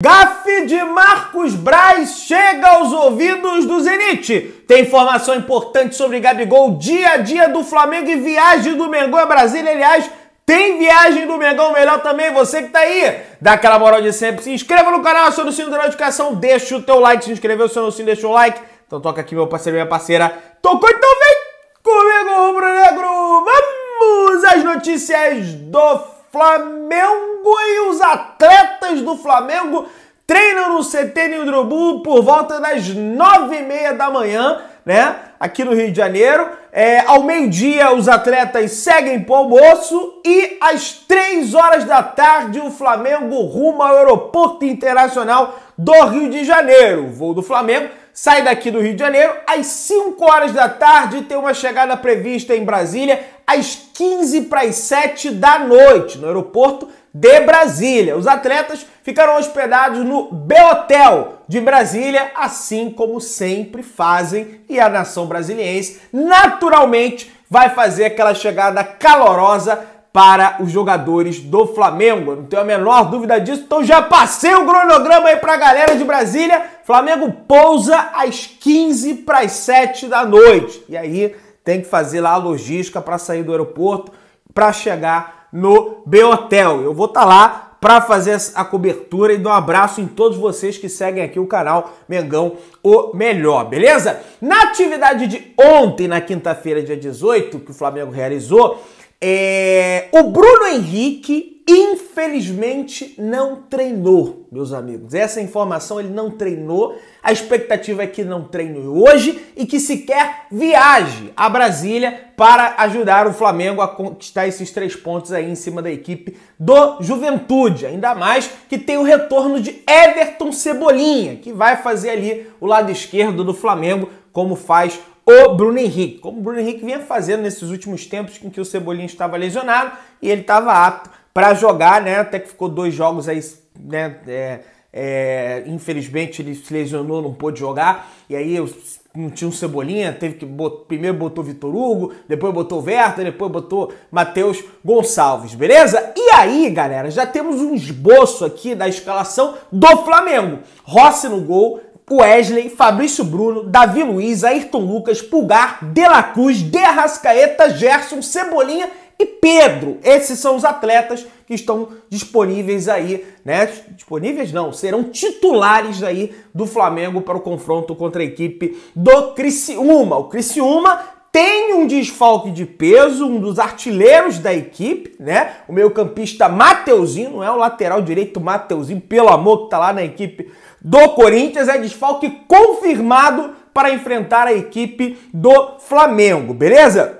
Gafe de Marcos Braz chega aos ouvidos do Zenit. Tem informação importante sobre Gabigol, dia a dia do Flamengo e viagem do Mengão a Brasília. Aliás, tem viagem do Mengão melhor também, você que tá aí. Dá aquela moral de sempre, se inscreva no canal, aciona o sino da notificação, deixa o teu like, se inscreveu, se não se deixa o like. Então toca aqui meu parceiro e minha parceira. Tocou, então vem comigo, rubro negro. Vamos às notícias do Flamengo e os atletas do Flamengo treinam no CT Nildrobu por volta das nove e meia da manhã, né? Aqui no Rio de Janeiro. É, ao meio-dia, os atletas seguem para o almoço e às três horas da tarde, o Flamengo rumo ao Aeroporto Internacional do Rio de Janeiro. O voo do Flamengo sai daqui do Rio de Janeiro às 5 horas da tarde e tem uma chegada prevista em Brasília às 15 para as 7 da noite no aeroporto de Brasília. Os atletas ficaram hospedados no Beotel de Brasília, assim como sempre fazem, e a nação brasiliense naturalmente vai fazer aquela chegada calorosa para os jogadores do Flamengo. não tenho a menor dúvida disso. Então já passei o cronograma aí para a galera de Brasília. Flamengo pousa às 15 para as 7 da noite. E aí tem que fazer lá a logística para sair do aeroporto para chegar no B-Hotel. Eu vou estar tá lá para fazer a cobertura e dar um abraço em todos vocês que seguem aqui o canal Mengão o Melhor, beleza? Na atividade de ontem, na quinta-feira, dia 18, que o Flamengo realizou, é... O Bruno Henrique, infelizmente, não treinou, meus amigos. Essa informação ele não treinou. A expectativa é que não treine hoje e que sequer viaje a Brasília para ajudar o Flamengo a conquistar esses três pontos aí em cima da equipe do Juventude. Ainda mais que tem o retorno de Everton Cebolinha, que vai fazer ali o lado esquerdo do Flamengo, como faz o Bruno Henrique, como o Bruno Henrique vinha fazendo nesses últimos tempos em que o Cebolinha estava lesionado e ele estava apto para jogar, né? Até que ficou dois jogos aí, né? É, é, infelizmente ele se lesionou, não pôde jogar, e aí eu não tinha um Cebolinha, teve que botar, primeiro botou Vitor Hugo, depois botou Verta, depois botou Matheus Gonçalves, beleza? E aí, galera, já temos um esboço aqui da escalação do Flamengo. Rossi no gol, Wesley, Fabrício Bruno, Davi Luiz, Ayrton Lucas, Pulgar, De La Cruz, De Arrascaeta, Gerson, Cebolinha e Pedro. Esses são os atletas que estão disponíveis aí, né? Disponíveis não, serão titulares aí do Flamengo para o confronto contra a equipe do Criciúma. O Criciúma tem um desfalque de peso, um dos artilheiros da equipe, né? O meio-campista Mateuzinho, não é o lateral direito Mateuzinho, pelo amor que tá lá na equipe do Corinthians é desfalque confirmado para enfrentar a equipe do Flamengo, beleza?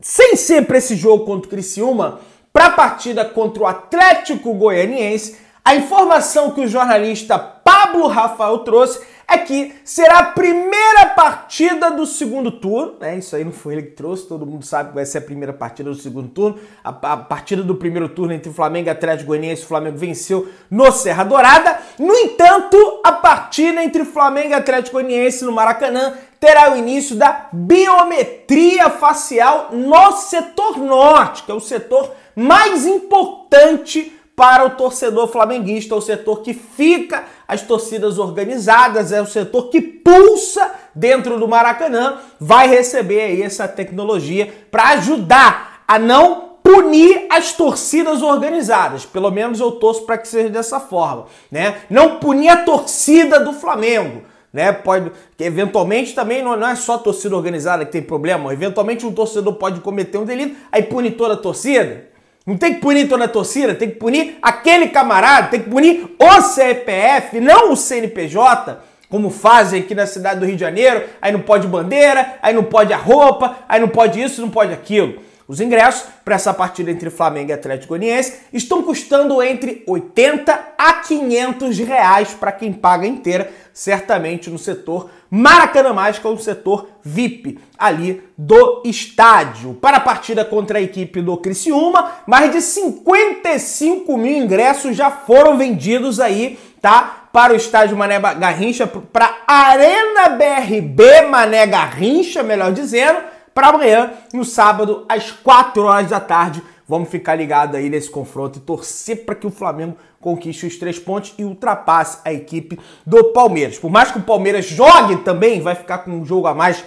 Sem ser para esse jogo contra o Criciúma, para a partida contra o Atlético Goianiense, a informação que o jornalista Pablo Rafael trouxe é que será a primeira partida do segundo turno, né? Isso aí não foi ele que trouxe, todo mundo sabe que vai ser a primeira partida do segundo turno. A, a partida do primeiro turno entre Flamengo e Atlético Goianiense, o Flamengo venceu no Serra Dourada. No entanto, a partida entre Flamengo e Atlético Goianiense no Maracanã terá o início da biometria facial no setor norte, que é o setor mais importante para o torcedor flamenguista, é o setor que fica as torcidas organizadas, é o setor que pulsa dentro do Maracanã, vai receber aí essa tecnologia para ajudar a não punir as torcidas organizadas. Pelo menos eu torço para que seja dessa forma, né? Não punir a torcida do Flamengo. Né, pode, eventualmente também não, não é só torcida organizada que tem problema, eventualmente um torcedor pode cometer um delito, aí pune toda a torcida, não tem que punir toda a torcida, tem que punir aquele camarada, tem que punir o CPF, não o CNPJ, como fazem aqui na cidade do Rio de Janeiro. Aí não pode bandeira, aí não pode a roupa, aí não pode isso, não pode aquilo. Os ingressos para essa partida entre Flamengo e Atlético Goianiense estão custando entre 80 a 500 reais para quem paga inteira, certamente no setor Maracanã Mais, que é o setor VIP ali do estádio. Para a partida contra a equipe do Criciúma, mais de 55 mil ingressos já foram vendidos aí, tá? para o estádio Mané Garrincha, para a Arena BRB Mané Garrincha, melhor dizendo, para amanhã, no sábado, às 4 horas da tarde. Vamos ficar ligado aí nesse confronto e torcer para que o Flamengo conquiste os três pontos e ultrapasse a equipe do Palmeiras. Por mais que o Palmeiras jogue também, vai ficar com um jogo a mais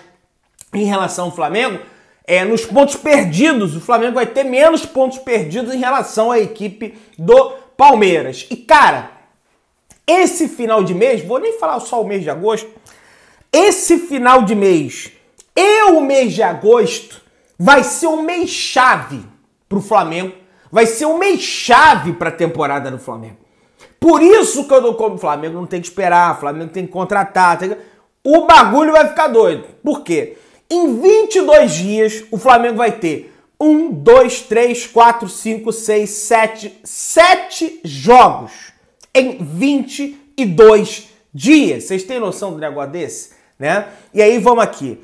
em relação ao Flamengo. É, nos pontos perdidos, o Flamengo vai ter menos pontos perdidos em relação à equipe do Palmeiras. E cara, esse final de mês, vou nem falar só o mês de agosto, esse final de mês e o mês de agosto vai ser um mês chave para o Flamengo, vai ser um mês chave para a temporada do Flamengo. Por isso que eu não como Flamengo, não tem que esperar, Flamengo tem que contratar. Tem que... O bagulho vai ficar doido. Por quê? Em 22 dias, o Flamengo vai ter 1, 2, 3, 4, 5, 6, 7, 7 jogos em 22 dias. Vocês têm noção do negócio desse? Né? E aí vamos aqui.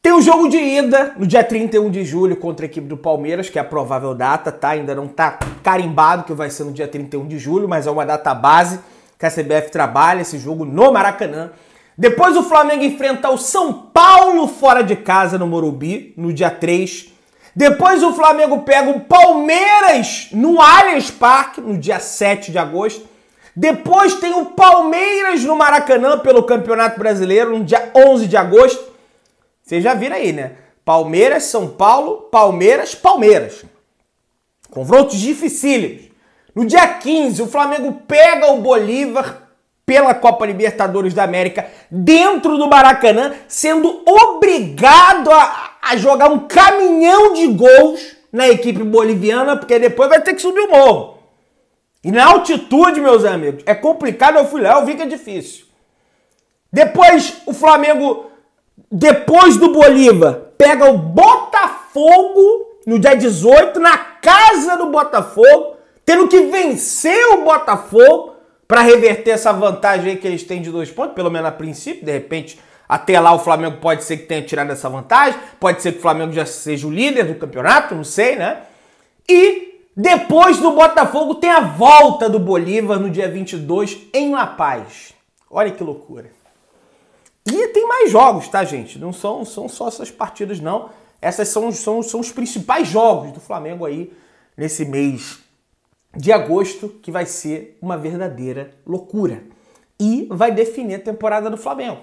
Tem o um jogo de ida no dia 31 de julho contra a equipe do Palmeiras, que é a provável data, tá? Ainda não tá carimbado que vai ser no dia 31 de julho, mas é uma data base que a CBF trabalha esse jogo no Maracanã. Depois o Flamengo enfrenta o São Paulo fora de casa no Morumbi, no dia 3. Depois o Flamengo pega o Palmeiras no Allianz Parque, no dia 7 de agosto. Depois tem o Palmeiras no Maracanã pelo Campeonato Brasileiro, no dia 11 de agosto. Vocês já viram aí, né? Palmeiras, São Paulo, Palmeiras, Palmeiras. Confrontos dificílimos. No dia 15, o Flamengo pega o Bolívar pela Copa Libertadores da América dentro do Maracanã, sendo obrigado a, a jogar um caminhão de gols na equipe boliviana, porque depois vai ter que subir o morro. E na altitude, meus amigos, é complicado. Eu fui lá, eu vi que é difícil. Depois o Flamengo depois do Bolívar, pega o Botafogo no dia 18, na casa do Botafogo, tendo que vencer o Botafogo para reverter essa vantagem aí que eles têm de dois pontos, pelo menos a princípio, de repente. Até lá o Flamengo pode ser que tenha tirado essa vantagem, pode ser que o Flamengo já seja o líder do campeonato, não sei, né? E depois do Botafogo tem a volta do Bolívar no dia 22 em La Paz. Olha que loucura. E tem mais jogos, tá, gente? Não são, são só essas partidas, não. Essas são, são, são os principais jogos do Flamengo aí nesse mês de agosto, que vai ser uma verdadeira loucura. E vai definir a temporada do Flamengo.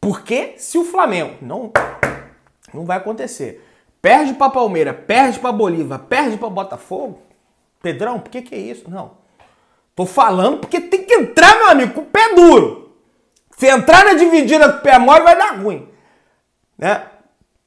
Porque se o Flamengo não não vai acontecer, perde para Palmeiras, perde para Bolívar, perde para Botafogo, Pedrão, por que que é isso? Não. Tô falando porque tem que entrar, meu amigo, com o pé duro. Se entrar na dividida do pé mole, vai dar ruim. Né?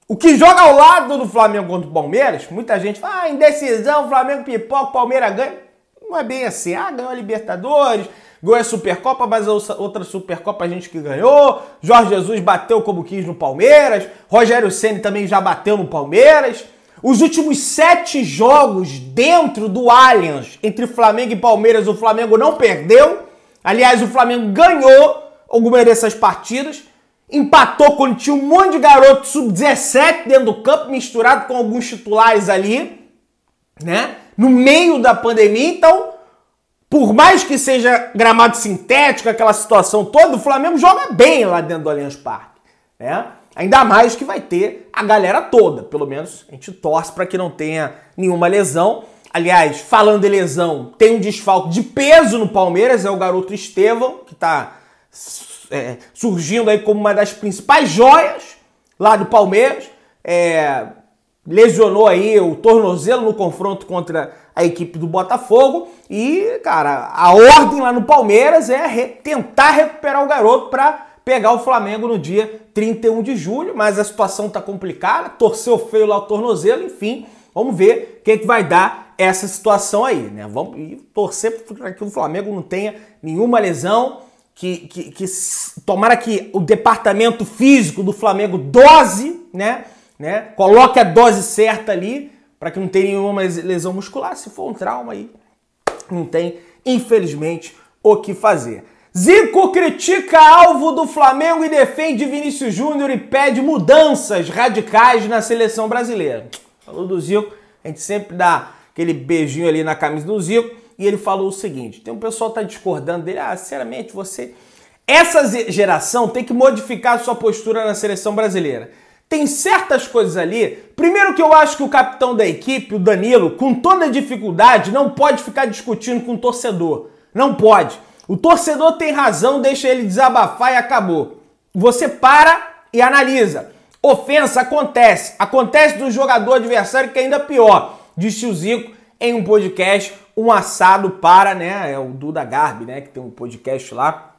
O que joga ao lado do Flamengo contra o Palmeiras, muita gente fala, ah, indecisão, Flamengo pipoca, Palmeiras ganha. Não é bem assim. Ah, ganhou a Libertadores, ganhou a Supercopa, mas outra Supercopa a gente que ganhou. Jorge Jesus bateu como quis no Palmeiras. Rogério Ceni também já bateu no Palmeiras. Os últimos sete jogos dentro do Allianz entre Flamengo e Palmeiras, o Flamengo não perdeu. Aliás, o Flamengo ganhou algumas dessas partidas. Empatou quando tinha um monte de garoto sub-17 dentro do campo, misturado com alguns titulares ali, né? No meio da pandemia. Então, por mais que seja gramado sintético, aquela situação toda, o Flamengo joga bem lá dentro do Allianz Parque, né? Ainda mais que vai ter a galera toda, pelo menos a gente torce para que não tenha nenhuma lesão. Aliás, falando em lesão, tem um desfalque de peso no Palmeiras, é o garoto Estevão, que está é, surgindo aí como uma das principais joias lá do Palmeiras. É, lesionou aí o tornozelo no confronto contra a equipe do Botafogo. E, cara, a ordem lá no Palmeiras é re tentar recuperar o garoto para pegar o Flamengo no dia 31 de julho, mas a situação tá complicada, torceu feio lá o tornozelo, enfim, vamos ver o que, é que vai dar essa situação aí, né? Vamos torcer para que o Flamengo não tenha nenhuma lesão, que, que, que tomara que o departamento físico do Flamengo dose, né? né? Coloque a dose certa ali para que não tenha nenhuma lesão muscular. Se for um trauma aí, não tem, infelizmente, o que fazer. Zico critica alvo do Flamengo e defende Vinícius Júnior e pede mudanças radicais na seleção brasileira. Falou do Zico, a gente sempre dá aquele beijinho ali na camisa do Zico e ele falou o seguinte: tem um pessoal que tá discordando dele, ah, sinceramente, você. Essa geração tem que modificar sua postura na seleção brasileira. Tem certas coisas ali. Primeiro que eu acho que o capitão da equipe, o Danilo, com toda dificuldade, não pode ficar discutindo com o torcedor. Não pode. O torcedor tem razão, deixa ele desabafar e acabou. Você para e analisa. Ofensa acontece. Acontece do jogador adversário que é ainda pior. Disse o Zico em um podcast um assado para, né? É o Duda Garbi, né? Que tem um podcast lá.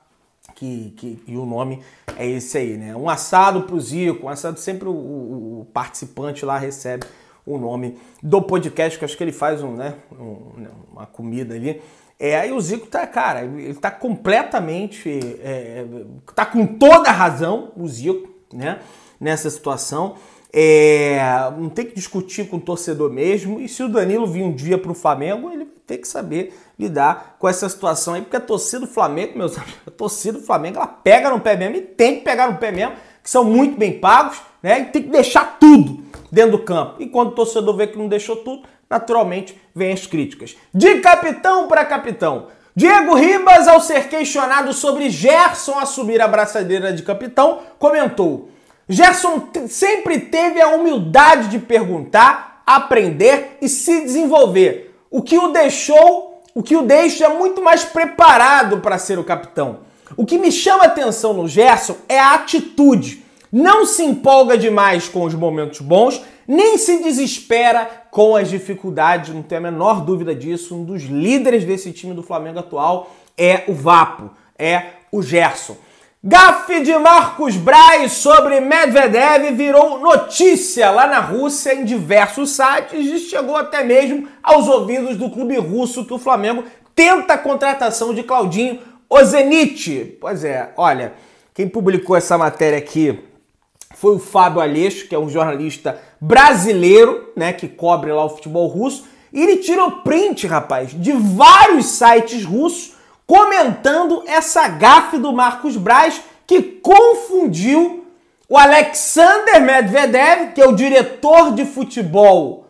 Que, que, e o nome é esse aí, né? Um assado pro Zico, um assado sempre o, o, o participante lá recebe o nome do podcast, que acho que ele faz um, né, um, né, uma comida ali. É, aí o Zico tá, cara, ele tá completamente. É, é, tá com toda a razão, o Zico, né? Nessa situação. É, não tem que discutir com o torcedor mesmo. E se o Danilo vir um dia para o Flamengo, ele tem que saber lidar com essa situação aí, porque a torcida do Flamengo, meus amigos, a torcida do Flamengo, ela pega no pé mesmo e tem que pegar no pé mesmo, que são muito bem pagos, né? E tem que deixar tudo dentro do campo. E quando o torcedor vê que não deixou tudo, naturalmente vem as críticas. De capitão para capitão. Diego Ribas, ao ser questionado sobre Gerson assumir a braçadeira de capitão, comentou. Gerson sempre teve a humildade de perguntar, aprender e se desenvolver, o que o deixou, o que o deixa muito mais preparado para ser o capitão. O que me chama atenção no Gerson é a atitude. Não se empolga demais com os momentos bons, nem se desespera com as dificuldades, não tenho a menor dúvida disso. Um dos líderes desse time do Flamengo atual é o Vapo, é o Gerson. Gafe de Marcos Braz sobre Medvedev virou notícia lá na Rússia em diversos sites e chegou até mesmo aos ouvidos do clube russo que o Flamengo tenta a contratação de Claudinho Ozenit. Pois é, olha, quem publicou essa matéria aqui foi o Fábio Aleixo, que é um jornalista brasileiro, né, que cobre lá o futebol russo, e ele tirou print, rapaz, de vários sites russos comentando essa gafe do Marcos Braz que confundiu o Alexander Medvedev, que é o diretor de futebol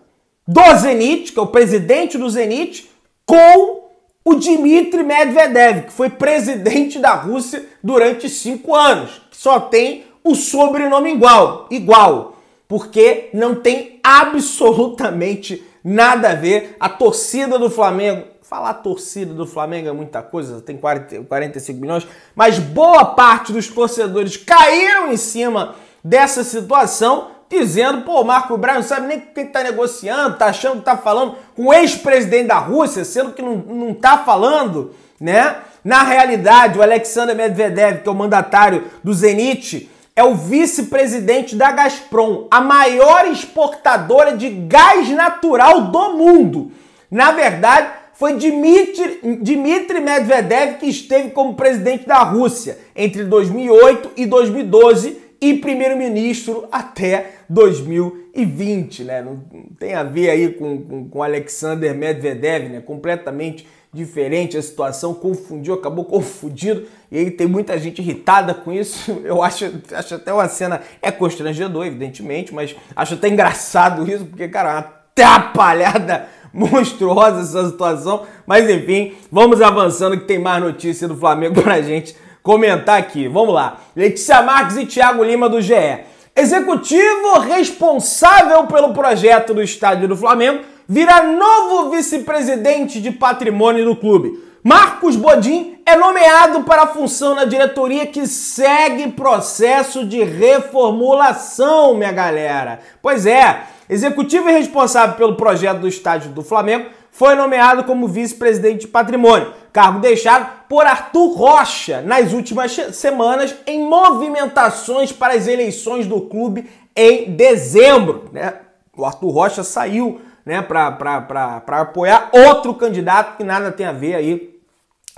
do Zenit, que é o presidente do Zenit, com o Dmitry Medvedev, que foi presidente da Rússia durante cinco anos, que só tem o sobrenome igual, igual, porque não tem absolutamente nada a ver. A torcida do Flamengo Falar torcida do Flamengo é muita coisa, tem 40, 45 milhões, mas boa parte dos torcedores caíram em cima dessa situação, dizendo, pô, Marco Braz não sabe nem quem tá negociando, tá achando que tá falando com o ex-presidente da Rússia, sendo que não, não tá falando, né? Na realidade, o Alexander Medvedev, que é o mandatário do Zenit, é o vice-presidente da Gazprom, a maior exportadora de gás natural do mundo. Na verdade, foi Dmitry, Dmitry Medvedev que esteve como presidente da Rússia entre 2008 e 2012 e primeiro-ministro até 2020, né? Não tem a ver aí com, com, com, Alexander Medvedev, né? Completamente diferente a situação, confundiu, acabou confundido, e aí tem muita gente irritada com isso. Eu acho, acho até uma cena, é constrangedor, evidentemente, mas acho até engraçado isso, porque, cara, é uma atrapalhada monstruosa essa situação. Mas enfim, vamos avançando que tem mais notícia do Flamengo pra gente comentar aqui. Vamos lá. Letícia Marques e Thiago Lima do GE. Executivo responsável pelo projeto do estádio do Flamengo Vira novo vice-presidente de patrimônio do clube. Marcos Bodin é nomeado para a função na diretoria que segue processo de reformulação, minha galera. Pois é, executivo e responsável pelo projeto do estádio do Flamengo foi nomeado como vice-presidente de patrimônio, cargo deixado por Arthur Rocha nas últimas semanas em movimentações para as eleições do clube em dezembro. Né? O Arthur Rocha saiu né, para apoiar outro candidato que nada tem a ver aí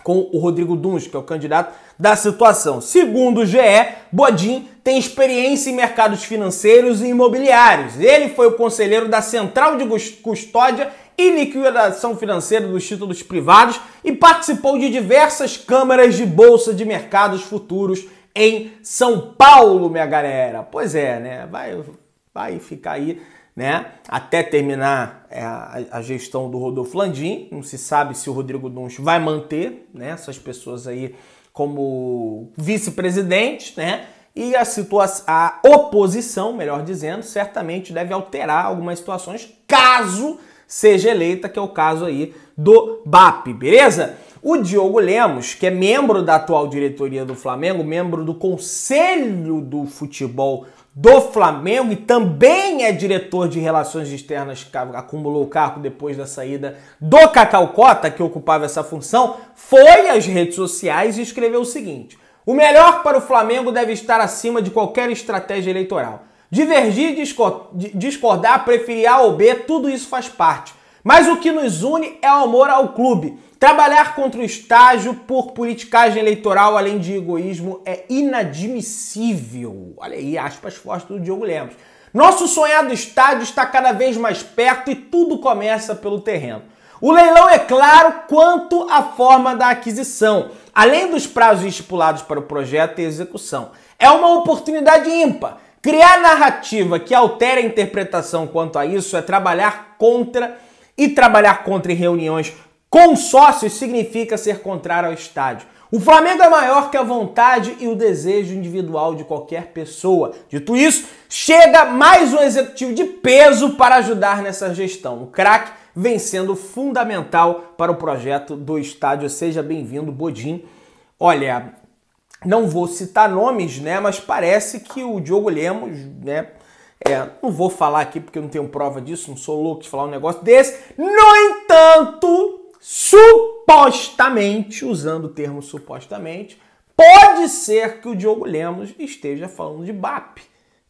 com o Rodrigo Duns, que é o candidato da situação. Segundo o GE, Bodin tem experiência em mercados financeiros e imobiliários. Ele foi o conselheiro da Central de Custódia e Liquidação Financeira dos Títulos Privados e participou de diversas câmaras de bolsa de mercados futuros em São Paulo, minha galera. Pois é, né? Vai, vai ficar aí né? Até terminar é, a, a, gestão do Rodolfo Landim. Não se sabe se o Rodrigo Nunes vai manter né, essas pessoas aí como vice-presidente, né? E a, situação, a oposição, melhor dizendo, certamente deve alterar algumas situações caso seja eleita, que é o caso aí do BAP, beleza? O Diogo Lemos, que é membro da atual diretoria do Flamengo, membro do Conselho do Futebol do Flamengo e também é diretor de relações externas, acumulou o cargo depois da saída do Cacau Cota, que ocupava essa função, foi às redes sociais e escreveu o seguinte: O melhor para o Flamengo deve estar acima de qualquer estratégia eleitoral. Divergir, discordar, preferir A ou B, tudo isso faz parte. Mas o que nos une é o amor ao clube. Trabalhar contra o estágio por politicagem eleitoral, além de egoísmo, é inadmissível. Olha aí, aspas fortes do Diogo Lemos. Nosso sonhado estádio está cada vez mais perto e tudo começa pelo terreno. O leilão é claro quanto à forma da aquisição, além dos prazos estipulados para o projeto e execução. É uma oportunidade ímpar. Criar narrativa que altere a interpretação quanto a isso é trabalhar contra e trabalhar contra em reuniões com sócios significa ser contrário ao estádio. O Flamengo é maior que a vontade e o desejo individual de qualquer pessoa. Dito isso, chega mais um executivo de peso para ajudar nessa gestão. O craque vem sendo fundamental para o projeto do estádio. Seja bem-vindo, Bodin. Olha, não vou citar nomes, né? Mas parece que o Diogo Lemos, né? É, não vou falar aqui porque eu não tenho prova disso, não sou louco de falar um negócio desse. No entanto, supostamente, usando o termo supostamente, pode ser que o Diogo Lemos esteja falando de BAP,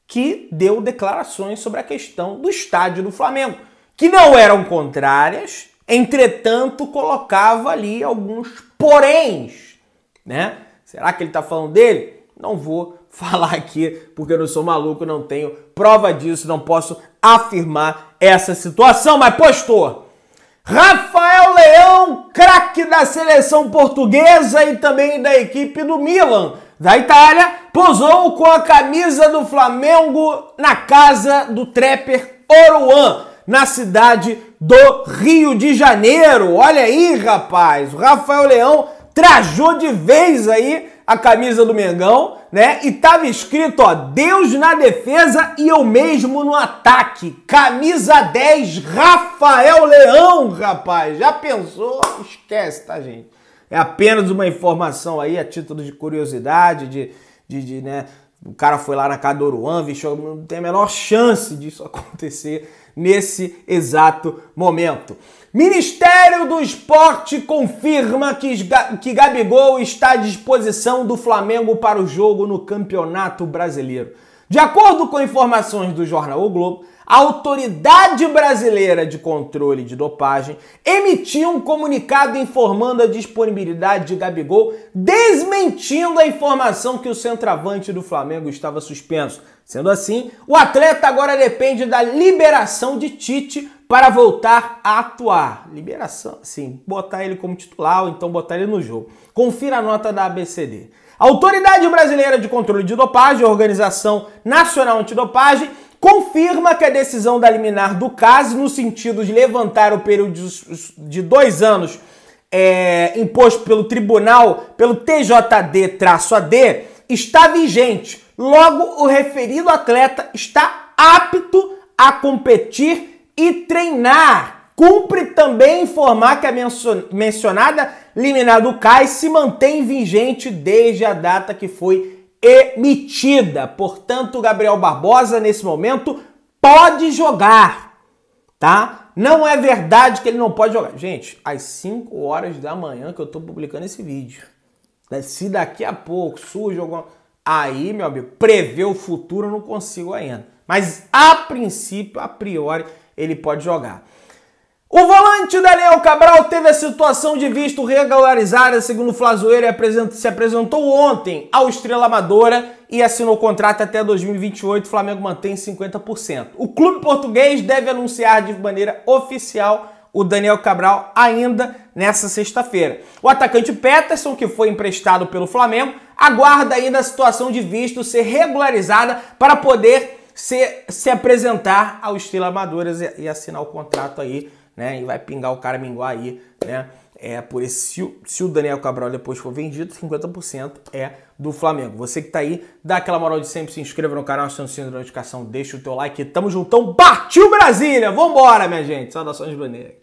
que deu declarações sobre a questão do estádio do Flamengo, que não eram contrárias, entretanto colocava ali alguns poréns, né? Será que ele está falando dele? Não vou falar aqui, porque eu não sou maluco, não tenho prova disso, não posso afirmar essa situação, mas postou. Rafael Leão, craque da seleção portuguesa e também da equipe do Milan, da Itália, posou com a camisa do Flamengo na casa do trapper Oruan, na cidade do Rio de Janeiro. Olha aí, rapaz, o Rafael Leão trajou de vez aí a camisa do Mengão, né? E tava escrito, ó, Deus na defesa e eu mesmo no ataque. Camisa 10, Rafael Leão, rapaz. Já pensou? Esquece, tá, gente? É apenas uma informação aí a título de curiosidade, de, de, de né? O cara foi lá na casa do Oruan, viu? não tem a menor chance disso acontecer nesse exato momento. Ministério do Esporte confirma que, que Gabigol está à disposição do Flamengo para o jogo no Campeonato Brasileiro. De acordo com informações do jornal O Globo, a Autoridade Brasileira de Controle de Dopagem emitiu um comunicado informando a disponibilidade de Gabigol, desmentindo a informação que o centroavante do Flamengo estava suspenso. Sendo assim, o atleta agora depende da liberação de Tite para voltar a atuar. Liberação, sim, botar ele como titular ou então botar ele no jogo. Confira a nota da ABCD. Autoridade Brasileira de Controle de Dopagem, Organização Nacional Antidopagem, confirma que a decisão da liminar do caso, no sentido de levantar o período de dois anos é, imposto pelo tribunal, pelo TJD-AD, está vigente. Logo, o referido atleta está apto a competir e treinar. Cumpre também informar que a mencionada liminar do CAI se mantém vigente desde a data que foi emitida. Portanto, Gabriel Barbosa, nesse momento, pode jogar, tá? Não é verdade que ele não pode jogar. Gente, às 5 horas da manhã que eu tô publicando esse vídeo. Se daqui a pouco surge alguma. Aí, meu amigo, prever o futuro eu não consigo ainda. Mas a princípio, a priori, ele pode jogar. O volante Daniel Cabral teve a situação de visto regularizada, segundo o Flazoeiro, se apresentou ontem ao Estrela Amadora e assinou contrato até 2028. O Flamengo mantém 50%. O clube português deve anunciar de maneira oficial o Daniel Cabral ainda nessa sexta-feira. O atacante Peterson, que foi emprestado pelo Flamengo, aguarda ainda a situação de visto ser regularizada para poder se, se apresentar ao Estrela Amadora e assinar o contrato aí né? E vai pingar o cara minguar aí, né? É por esse, se o, se o Daniel Cabral depois for vendido, 50% é do Flamengo. Você que tá aí, dá aquela moral de sempre, se inscreva no canal, aciona o sininho da notificação, deixa o teu like. Tamo juntão, partiu Brasília! Vambora, minha gente! Saudações do